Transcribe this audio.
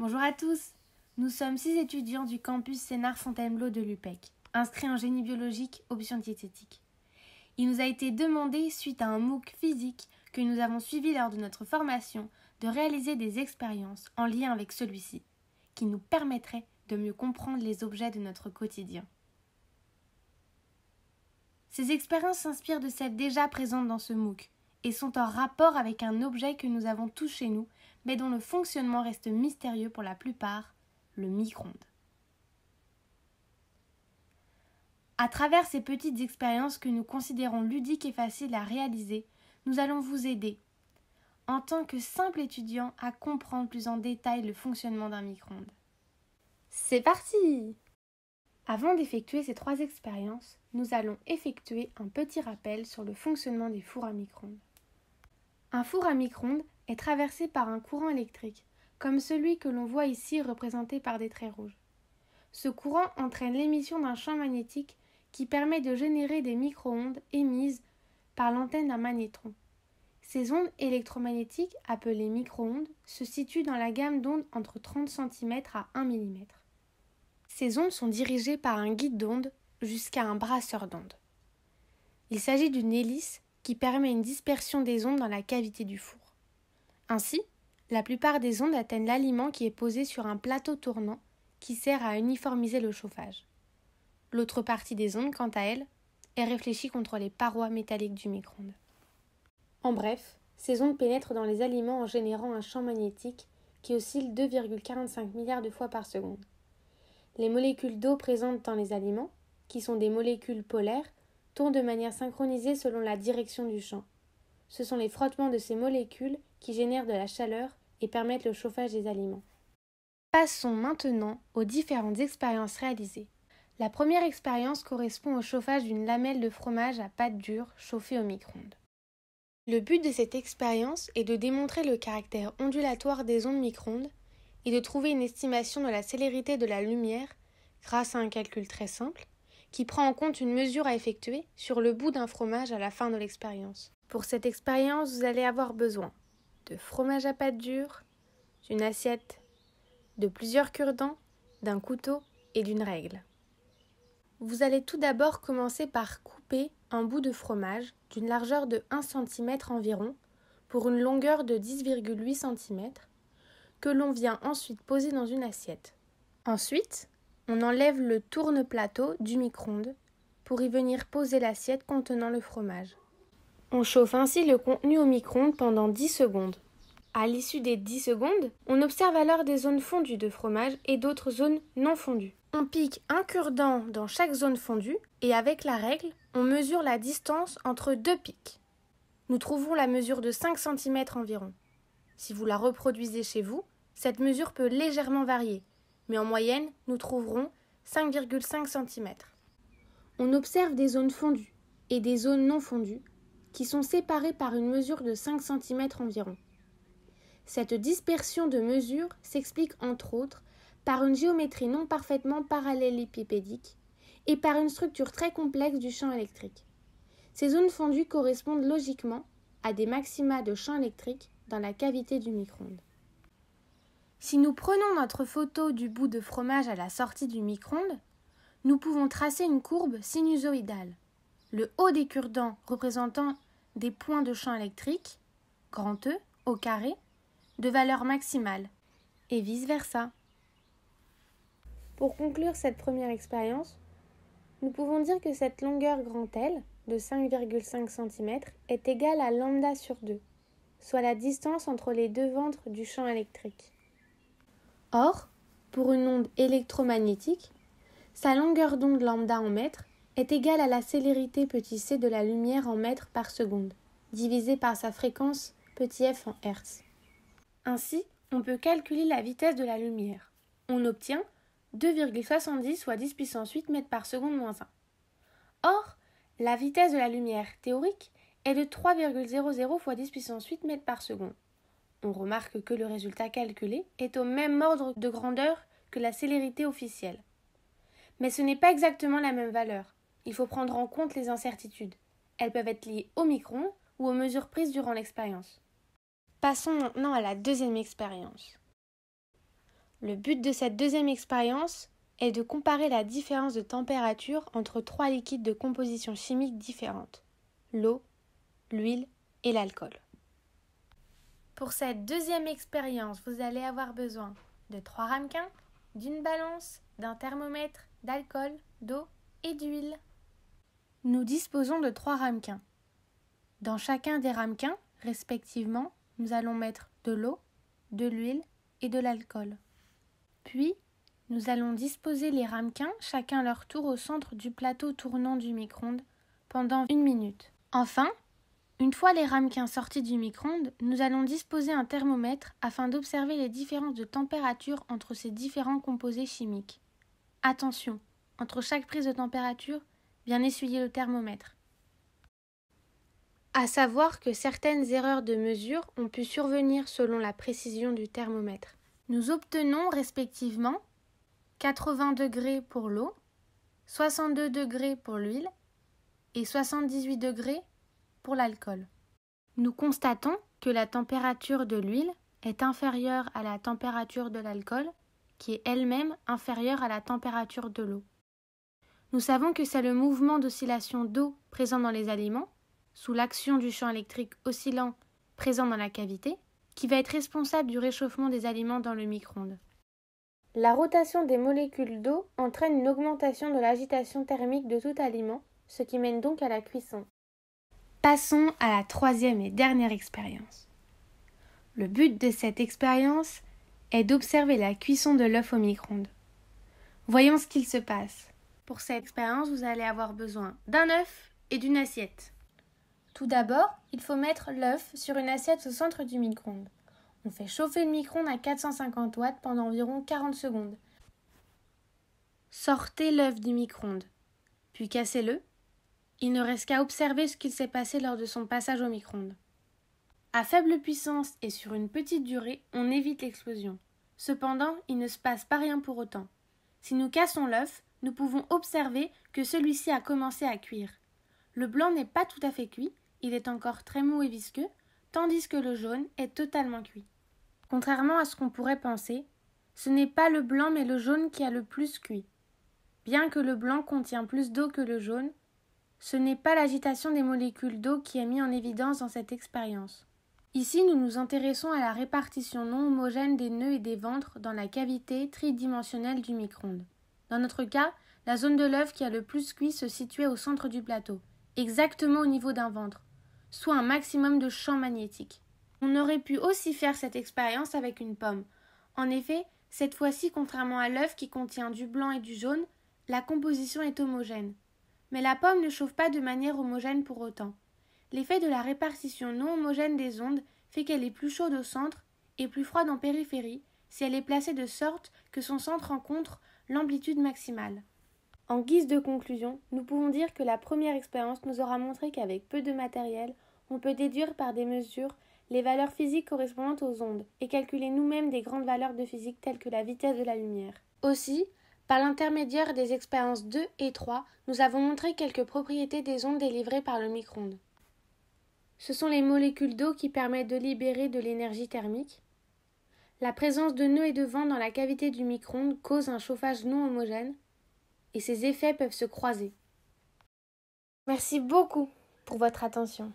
Bonjour à tous. Nous sommes six étudiants du campus Sénart Fontainebleau de l'UPEC, inscrits en génie biologique, option diététique. Il nous a été demandé, suite à un MOOC physique que nous avons suivi lors de notre formation, de réaliser des expériences en lien avec celui-ci, qui nous permettraient de mieux comprendre les objets de notre quotidien. Ces expériences s'inspirent de celles déjà présentes dans ce MOOC, et sont en rapport avec un objet que nous avons tous chez nous, mais dont le fonctionnement reste mystérieux pour la plupart, le micro-ondes. À travers ces petites expériences que nous considérons ludiques et faciles à réaliser, nous allons vous aider, en tant que simple étudiant, à comprendre plus en détail le fonctionnement d'un micro-ondes. C'est parti Avant d'effectuer ces trois expériences, nous allons effectuer un petit rappel sur le fonctionnement des fours à micro-ondes. Un four à micro-ondes est traversé par un courant électrique, comme celui que l'on voit ici représenté par des traits rouges. Ce courant entraîne l'émission d'un champ magnétique qui permet de générer des micro-ondes émises par l'antenne d'un magnétron. Ces ondes électromagnétiques, appelées micro-ondes, se situent dans la gamme d'ondes entre 30 cm à 1 mm. Ces ondes sont dirigées par un guide d'ondes jusqu'à un brasseur d'ondes. Il s'agit d'une hélice qui permet une dispersion des ondes dans la cavité du four. Ainsi, la plupart des ondes atteignent l'aliment qui est posé sur un plateau tournant qui sert à uniformiser le chauffage. L'autre partie des ondes, quant à elle, est réfléchie contre les parois métalliques du micro-ondes. En bref, ces ondes pénètrent dans les aliments en générant un champ magnétique qui oscille 2,45 milliards de fois par seconde. Les molécules d'eau présentes dans les aliments, qui sont des molécules polaires, tournent de manière synchronisée selon la direction du champ. Ce sont les frottements de ces molécules qui génèrent de la chaleur et permettent le chauffage des aliments. Passons maintenant aux différentes expériences réalisées. La première expérience correspond au chauffage d'une lamelle de fromage à pâte dure chauffée au micro-ondes. Le but de cette expérience est de démontrer le caractère ondulatoire des ondes micro-ondes et de trouver une estimation de la célérité de la lumière grâce à un calcul très simple qui prend en compte une mesure à effectuer sur le bout d'un fromage à la fin de l'expérience. Pour cette expérience, vous allez avoir besoin de fromage à pâte dure, d'une assiette, de plusieurs cure-dents, d'un couteau et d'une règle. Vous allez tout d'abord commencer par couper un bout de fromage d'une largeur de 1 cm environ pour une longueur de 10,8 cm que l'on vient ensuite poser dans une assiette. Ensuite, on enlève le tourne-plateau du micro-ondes pour y venir poser l'assiette contenant le fromage. On chauffe ainsi le contenu au micro-ondes pendant 10 secondes. À l'issue des 10 secondes, on observe alors des zones fondues de fromage et d'autres zones non fondues. On pique un cure-dent dans chaque zone fondue et avec la règle, on mesure la distance entre deux pics. Nous trouvons la mesure de 5 cm environ. Si vous la reproduisez chez vous, cette mesure peut légèrement varier, mais en moyenne, nous trouverons 5,5 cm. On observe des zones fondues et des zones non fondues qui sont séparées par une mesure de 5 cm environ. Cette dispersion de mesures s'explique entre autres par une géométrie non parfaitement parallélépipédique et par une structure très complexe du champ électrique. Ces zones fondues correspondent logiquement à des maxima de champ électrique dans la cavité du micro-ondes. Si nous prenons notre photo du bout de fromage à la sortie du micro-ondes, nous pouvons tracer une courbe sinusoïdale. Le haut des cure-dents représentant des points de champ électrique, grand E au carré, de valeur maximale, et vice-versa. Pour conclure cette première expérience, nous pouvons dire que cette longueur grand L de 5,5 cm est égale à lambda sur 2, soit la distance entre les deux ventres du champ électrique. Or, pour une onde électromagnétique, sa longueur d'onde lambda en mètres est égale à la célérité petit c de la lumière en mètres par seconde, divisée par sa fréquence petit f en hertz. Ainsi, on peut calculer la vitesse de la lumière. On obtient 2,70 fois 10 puissance 8 mètres par seconde moins 1. Or, la vitesse de la lumière théorique est de 3,00 fois 10 puissance 8 mètres par seconde. On remarque que le résultat calculé est au même ordre de grandeur que la célérité officielle. Mais ce n'est pas exactement la même valeur. Il faut prendre en compte les incertitudes. Elles peuvent être liées au micron ou aux mesures prises durant l'expérience. Passons maintenant à la deuxième expérience. Le but de cette deuxième expérience est de comparer la différence de température entre trois liquides de composition chimique différentes l'eau, l'huile et l'alcool. Pour cette deuxième expérience, vous allez avoir besoin de trois ramequins, d'une balance, d'un thermomètre, d'alcool, d'eau et d'huile. Nous disposons de trois ramequins. Dans chacun des ramequins, respectivement, nous allons mettre de l'eau, de l'huile et de l'alcool. Puis, nous allons disposer les ramequins chacun leur tour au centre du plateau tournant du micro-ondes pendant une minute. Enfin, une fois les ramequins sortis du micro-ondes, nous allons disposer un thermomètre afin d'observer les différences de température entre ces différents composés chimiques. Attention, entre chaque prise de température, bien essuyer le thermomètre. À savoir que certaines erreurs de mesure ont pu survenir selon la précision du thermomètre. Nous obtenons respectivement 80 degrés pour l'eau, 62 degrés pour l'huile et 78 degrés pour l'alcool. Nous constatons que la température de l'huile est inférieure à la température de l'alcool, qui est elle-même inférieure à la température de l'eau. Nous savons que c'est le mouvement d'oscillation d'eau présent dans les aliments, sous l'action du champ électrique oscillant présent dans la cavité, qui va être responsable du réchauffement des aliments dans le micro-ondes. La rotation des molécules d'eau entraîne une augmentation de l'agitation thermique de tout aliment, ce qui mène donc à la cuisson. Passons à la troisième et dernière expérience. Le but de cette expérience est d'observer la cuisson de l'œuf au micro-ondes. Voyons ce qu'il se passe. Pour cette expérience, vous allez avoir besoin d'un œuf et d'une assiette. Tout d'abord, il faut mettre l'œuf sur une assiette au centre du micro-ondes. On fait chauffer le micro-ondes à 450 watts pendant environ 40 secondes. Sortez l'œuf du micro-ondes, puis cassez-le il ne reste qu'à observer ce qu'il s'est passé lors de son passage au micro-ondes. À faible puissance et sur une petite durée, on évite l'explosion. Cependant, il ne se passe pas rien pour autant. Si nous cassons l'œuf, nous pouvons observer que celui-ci a commencé à cuire. Le blanc n'est pas tout à fait cuit, il est encore très mou et visqueux, tandis que le jaune est totalement cuit. Contrairement à ce qu'on pourrait penser, ce n'est pas le blanc mais le jaune qui a le plus cuit. Bien que le blanc contient plus d'eau que le jaune, ce n'est pas l'agitation des molécules d'eau qui est mise en évidence dans cette expérience. Ici, nous nous intéressons à la répartition non homogène des nœuds et des ventres dans la cavité tridimensionnelle du micro-ondes. Dans notre cas, la zone de l'œuf qui a le plus cuit se situait au centre du plateau, exactement au niveau d'un ventre, soit un maximum de champ magnétique. On aurait pu aussi faire cette expérience avec une pomme. En effet, cette fois-ci, contrairement à l'œuf qui contient du blanc et du jaune, la composition est homogène. Mais la pomme ne chauffe pas de manière homogène pour autant. L'effet de la répartition non homogène des ondes fait qu'elle est plus chaude au centre et plus froide en périphérie si elle est placée de sorte que son centre rencontre l'amplitude maximale. En guise de conclusion, nous pouvons dire que la première expérience nous aura montré qu'avec peu de matériel, on peut déduire par des mesures les valeurs physiques correspondantes aux ondes et calculer nous-mêmes des grandes valeurs de physique telles que la vitesse de la lumière. Aussi, par l'intermédiaire des expériences 2 et 3, nous avons montré quelques propriétés des ondes délivrées par le micro-ondes. Ce sont les molécules d'eau qui permettent de libérer de l'énergie thermique. La présence de nœuds et de vent dans la cavité du micro-ondes cause un chauffage non homogène et ces effets peuvent se croiser. Merci beaucoup pour votre attention.